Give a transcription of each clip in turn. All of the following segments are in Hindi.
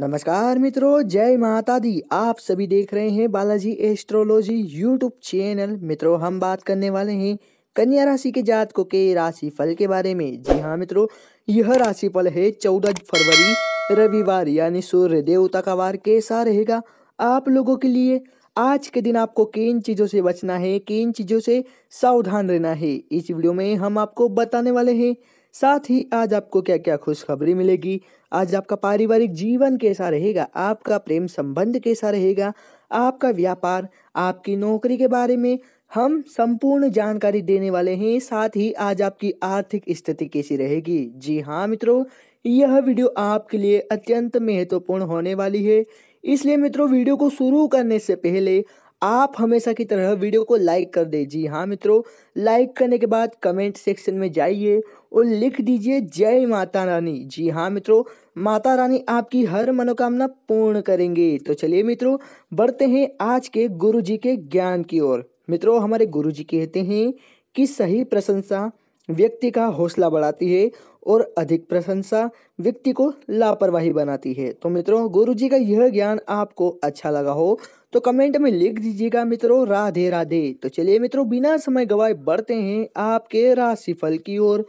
नमस्कार मित्रों जय माता दी आप सभी देख रहे हैं बालाजी एस्ट्रोलॉजी यूट्यूब चैनल मित्रों हम बात करने वाले हैं कन्या राशि के जातकों के राशि फल के बारे में जी हाँ मित्रों यह राशि फल है चौदह फरवरी रविवार यानी सूर्य देवता का वार कैसा रहेगा आप लोगों के लिए आज के दिन आपको किन चीज़ों से बचना है किन चीज़ों से सावधान रहना है इस वीडियो में हम आपको बताने वाले हैं साथ ही आज आपको क्या क्या खुशखबरी मिलेगी आज आपका पारिवारिक जीवन कैसा रहेगा आपका प्रेम संबंध कैसा रहेगा आपका व्यापार आपकी नौकरी के बारे में हम संपूर्ण जानकारी देने वाले हैं साथ ही आज आपकी आर्थिक स्थिति कैसी रहेगी जी हाँ मित्रों यह वीडियो आपके लिए अत्यंत महत्वपूर्ण होने वाली है इसलिए मित्रों वीडियो को शुरू करने से पहले आप हमेशा की तरह वीडियो को लाइक कर दे जी हाँ मित्रों लाइक करने के बाद कमेंट सेक्शन में जाइए और लिख दीजिए जय माता रानी जी हाँ मित्रों माता रानी आपकी हर मनोकामना पूर्ण करेंगे तो चलिए मित्रों बढ़ते हैं आज के गुरु जी के ज्ञान की ओर मित्रों हमारे गुरु जी कहते हैं कि सही प्रशंसा व्यक्ति का हौसला बढ़ाती है और अधिक प्रशंसा व्यक्ति को लापरवाही बनाती है तो मित्रों गुरु जी का यह ज्ञान आपको अच्छा लगा हो तो कमेंट में लिख दीजिएगा मित्रों राधे राधे तो चलिए मित्रों बिना समय गवाए बढ़ते हैं आपके राशिफल की ओर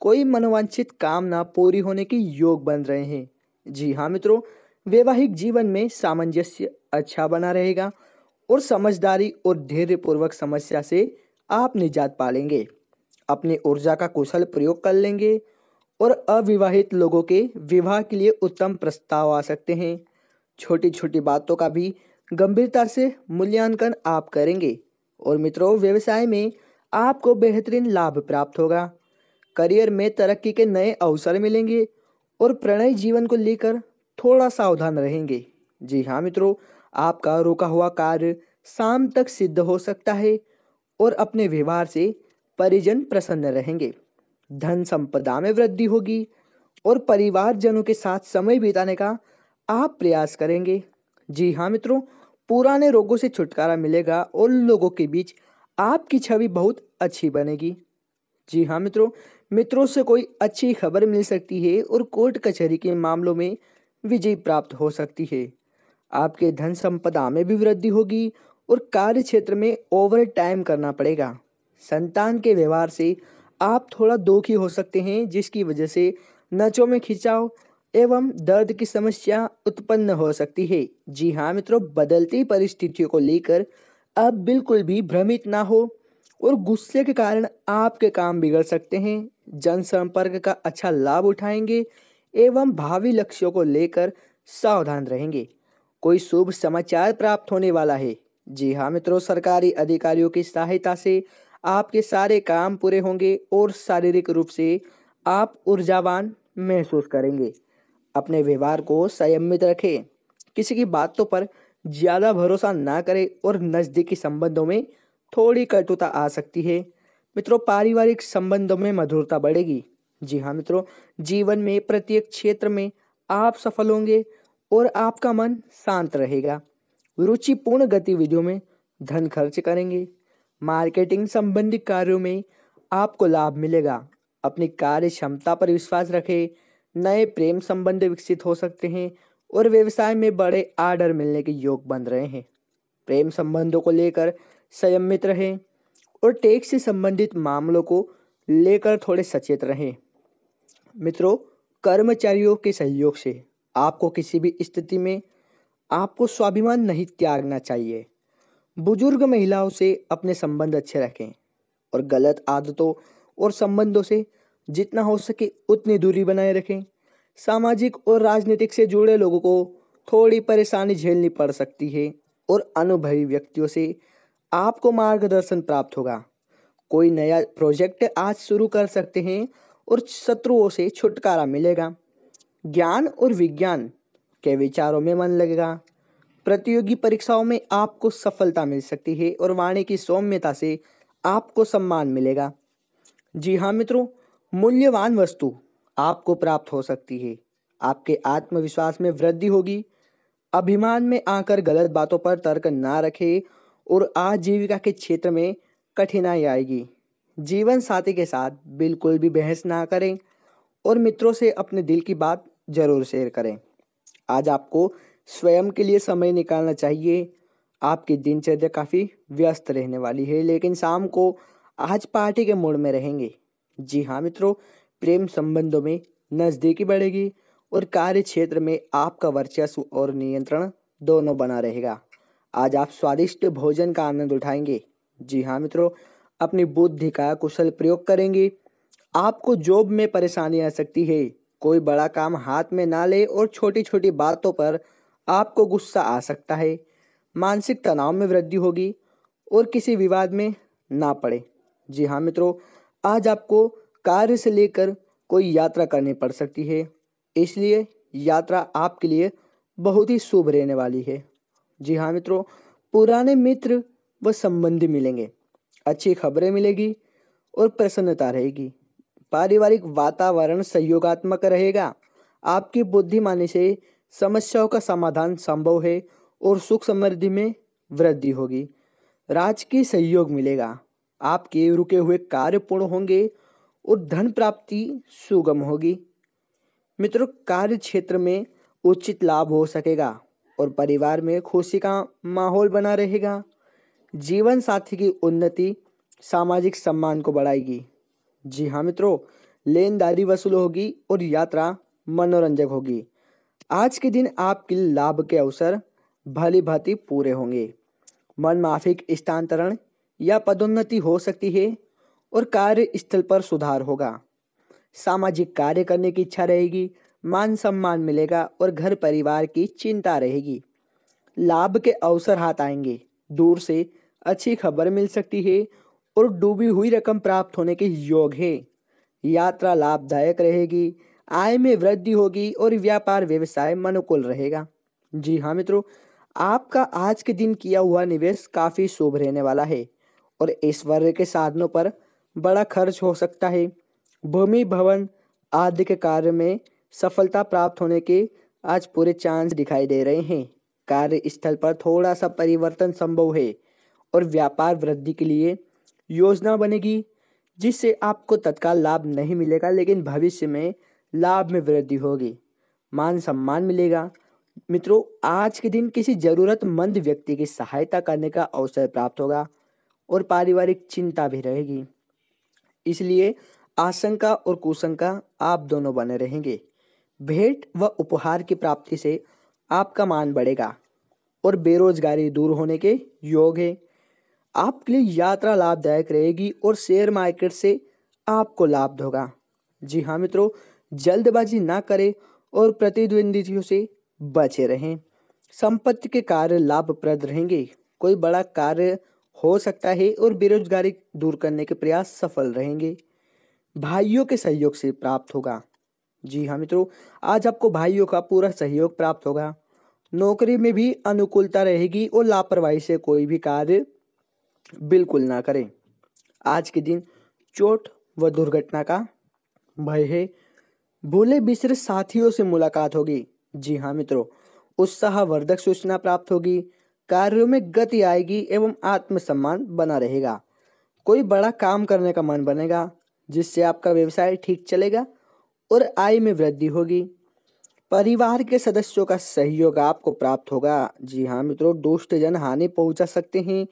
कोई मनोवांछित कामना पूरी होने के योग बन रहे हैं जी हाँ मित्रों वैवाहिक जीवन में सामंजस्य अच्छा बना रहेगा और समझदारी और धैर्यपूर्वक समस्या से आप निजात पालेंगे अपनी ऊर्जा का कुशल प्रयोग कर लेंगे और अविवाहित लोगों के विवाह के लिए उत्तम प्रस्ताव आ सकते हैं छोटी छोटी बातों का भी गंभीरता से मूल्यांकन आप करेंगे और मित्रों व्यवसाय में आपको बेहतरीन लाभ प्राप्त होगा करियर में तरक्की के नए अवसर मिलेंगे और प्रणय जीवन को लेकर थोड़ा सावधान रहेंगे जी हाँ मित्रों आपका रुका हुआ कार्य शाम तक सिद्ध हो सकता है और अपने व्यवहार से परिजन प्रसन्न रहेंगे धन संपदा में वृद्धि होगी और परिवारजनों के साथ समय बिताने का आप प्रयास करेंगे जी हाँ मित्रों पुराने रोगों से छुटकारा मिलेगा और लोगों के बीच आपकी छवि बहुत अच्छी बनेगी जी हाँ मित्रों मित्रों से कोई अच्छी खबर मिल सकती है और कोर्ट कचहरी के मामलों में विजय प्राप्त हो सकती है आपके धन संपदा में भी वृद्धि होगी और कार्य क्षेत्र में ओवर टाइम करना पड़ेगा संतान के व्यवहार से आप थोड़ा दुखी हो सकते हैं जिसकी वजह से नचों में खिंचाव एवं दर्द की समस्या उत्पन्न हो सकती है जी हाँ मित्रों बदलती परिस्थितियों को लेकर आप बिल्कुल भी भ्रमित ना हो और गुस्से के कारण आपके काम बिगड़ सकते हैं जनसंपर्क का अच्छा लाभ उठाएंगे एवं भावी लक्ष्यों को लेकर सावधान रहेंगे कोई शुभ समाचार प्राप्त होने वाला है जी हाँ मित्रों सरकारी अधिकारियों की सहायता से आपके सारे काम पूरे होंगे और शारीरिक रूप से आप ऊर्जावान महसूस करेंगे अपने व्यवहार को संयमित रखें किसी की बातों पर ज़्यादा भरोसा ना करें और नज़दीकी संबंधों में थोड़ी कटुता आ सकती है मित्रों पारिवारिक संबंधों में मधुरता बढ़ेगी जी हाँ मित्रों जीवन में प्रत्येक क्षेत्र में आप सफल होंगे और आपका मन शांत रहेगा रुचिपूर्ण गतिविधियों में धन खर्च करेंगे मार्केटिंग संबंधी कार्यों में आपको लाभ मिलेगा अपनी कार्य क्षमता पर विश्वास रखें नए प्रेम संबंध विकसित हो सकते हैं और व्यवसाय में बड़े आर्डर मिलने के योग बन रहे हैं प्रेम संबंधों को लेकर संयमित रहें और टैक्स से संबंधित मामलों को लेकर थोड़े सचेत रहें मित्रों कर्मचारियों के सहयोग से आपको किसी भी स्थिति में आपको स्वाभिमान नहीं त्यागना चाहिए बुजुर्ग महिलाओं से अपने संबंध अच्छे रखें और गलत आदतों और संबंधों से जितना हो सके उतनी दूरी बनाए रखें सामाजिक और राजनीतिक से जुड़े लोगों को थोड़ी परेशानी झेलनी पड़ सकती है और अनुभवी व्यक्तियों से आपको मार्गदर्शन प्राप्त होगा कोई नया प्रोजेक्ट आज शुरू कर सकते हैं और शत्रुओं से छुटकारा मिलेगा ज्ञान और विज्ञान के विचारों में मन लगेगा प्रतियोगी परीक्षाओं में आपको सफलता मिल सकती है और वाणी की सौम्यता से आपको सम्मान मिलेगा जी हाँ मित्रों मूल्यवान वस्तु आपको प्राप्त हो सकती है आपके आत्मविश्वास में वृद्धि होगी अभिमान में आकर गलत बातों पर तर्क ना रखें और आजीविका के क्षेत्र में कठिनाई आएगी जीवन साथी के साथ बिल्कुल भी बहस ना करें और मित्रों से अपने दिल की बात जरूर शेयर करें आज आपको स्वयं के लिए समय निकालना चाहिए आपकी दिनचर्या काफ़ी व्यस्त रहने वाली है लेकिन शाम को आज पार्टी के मूड में रहेंगे जी हाँ मित्रों प्रेम संबंधों में नज़दीकी बढ़ेगी और कार्य क्षेत्र में आपका वर्चस्व और नियंत्रण दोनों बना रहेगा आज आप स्वादिष्ट भोजन का आनंद उठाएंगे जी हाँ मित्रों अपनी बुद्धि का कुशल प्रयोग करेंगे आपको जॉब में परेशानी आ सकती है कोई बड़ा काम हाथ में ना ले और छोटी छोटी बातों पर आपको गुस्सा आ सकता है मानसिक तनाव में वृद्धि होगी और किसी विवाद में ना पड़े जी हाँ मित्रों आज आपको कार्य से लेकर कोई यात्रा करनी पड़ सकती है इसलिए यात्रा आपके लिए बहुत ही शुभ रहने वाली है जी हाँ मित्रों पुराने मित्र व संबंधी मिलेंगे अच्छी खबरें मिलेगी और प्रसन्नता रहेगी पारिवारिक वातावरण सहयोगात्मक रहेगा आपकी बुद्धिमानी से समस्याओं का समाधान संभव है और सुख समृद्धि में वृद्धि होगी राजकीय सहयोग मिलेगा आपके रुके हुए कार्य पूर्ण होंगे और धन प्राप्ति सुगम होगी मित्रों कार्य क्षेत्र में उचित लाभ हो सकेगा और परिवार में खुशी का माहौल बना रहेगा जीवन साथी की उन्नति सामाजिक सम्मान को बढ़ाएगी जी हाँ मित्रों लेनदारी वसूल होगी और यात्रा मनोरंजक होगी आज के दिन आपके लाभ के अवसर भली भांति पूरे होंगे माफिक स्थानांतरण या पदोन्नति हो सकती है और कार्य स्थल पर सुधार होगा सामाजिक कार्य करने की इच्छा रहेगी मान सम्मान मिलेगा और घर परिवार की चिंता रहेगी लाभ के अवसर हाथ आएंगे दूर से अच्छी खबर मिल सकती है और डूबी हुई रकम प्राप्त होने के योग है यात्रा लाभदायक रहेगी आय में वृद्धि होगी और व्यापार व्यवसाय मनोकुल रहेगा जी हाँ मित्रों आपका आज के दिन किया हुआ निवेश काफ़ी शुभ रहने वाला है और इस वर्ग के साधनों पर बड़ा खर्च हो सकता है भूमि भवन आदि के कार्य में सफलता प्राप्त होने के आज पूरे चांस दिखाई दे रहे हैं कार्य स्थल पर थोड़ा सा परिवर्तन संभव है और व्यापार वृद्धि के लिए योजना बनेगी जिससे आपको तत्काल लाभ नहीं मिलेगा लेकिन भविष्य में लाभ में वृद्धि होगी मान सम्मान मिलेगा मित्रों आज के दिन किसी ज़रूरतमंद व्यक्ति की सहायता करने का अवसर प्राप्त होगा और पारिवारिक चिंता भी रहेगी इसलिए आशंका और कुशंका आप दोनों बने रहेंगे भेंट व उपहार की प्राप्ति से आपका मान बढ़ेगा और बेरोजगारी दूर होने के योग है आपके लिए यात्रा लाभदायक रहेगी और शेयर मार्केट से आपको लाभ होगा जी हाँ मित्रों जल्दबाजी ना करें और प्रतिद्वंदियों से बचे रहें संपत्ति के कार्य लाभप्रद रहेंगे कोई बड़ा कार्य हो सकता है और बेरोजगारी दूर करने के प्रयास सफल रहेंगे भाइयों के सहयोग से प्राप्त होगा जी हाँ मित्रों आज आपको भाइयों का पूरा सहयोग प्राप्त होगा नौकरी में भी अनुकूलता रहेगी और लापरवाही से कोई भी कार्य बिल्कुल ना करें आज के दिन चोट व दुर्घटना का भय है भोले बिसर साथियों से मुलाकात होगी जी हाँ मित्रों उत्साहवर्धक सूचना प्राप्त होगी कार्यों में गति आएगी एवं आत्मसम्मान बना रहेगा कोई बड़ा काम करने का मन बनेगा जिससे आपका व्यवसाय ठीक चलेगा और आय में वृद्धि होगी परिवार के सदस्यों का सहयोग आपको प्राप्त होगा जी हाँ मित्रों दोस्त जन हानि पहुंचा सकते हैं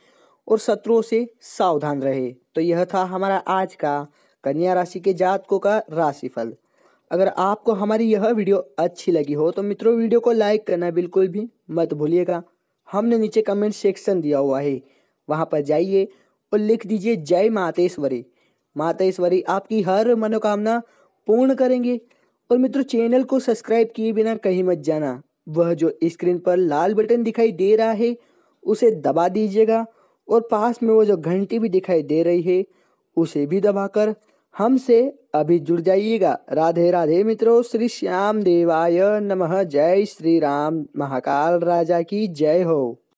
और शत्रुओं से सावधान रहे तो यह था हमारा आज का कन्या राशि के जातकों का राशिफल अगर आपको हमारी यह वीडियो अच्छी लगी हो तो मित्रों वीडियो को लाइक करना बिल्कुल भी मत भूलिएगा हमने नीचे कमेंट सेक्शन दिया हुआ है वहाँ पर जाइए और लिख दीजिए जय मातेश्वरी मातेश्वरी आपकी हर मनोकामना पूर्ण करेंगे और मित्रों चैनल को सब्सक्राइब किए बिना कहीं मत जाना वह जो स्क्रीन पर लाल बटन दिखाई दे रहा है उसे दबा दीजिएगा और पास में वो जो घंटी भी दिखाई दे रही है उसे भी दबाकर हमसे अभी जुड़ जाइएगा राधे राधे मित्रों श्री श्याम देवाय नमः जय श्री राम महाकाल राजा की जय हो